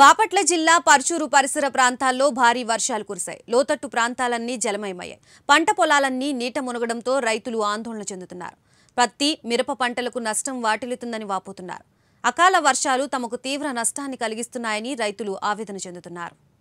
బాపట్ల జిల్లా పర్చూరు పరిసర ప్రాంతాల్లో భారీ వర్షాలు కురిశాయి లోతట్టు ప్రాంతాలన్నీ జలమయమయ్యాయి పంట పొలాలన్నీ నీట మునగడంతో రైతులు ఆందోళన చెందుతున్నారు పత్తి మిరప పంటలకు నష్టం వాటిల్లుతుందని వాపోతున్నారు అకాల వర్షాలు తమకు తీవ్ర నష్టాన్ని కలిగిస్తున్నాయని రైతులు ఆవేదన చెందుతున్నారు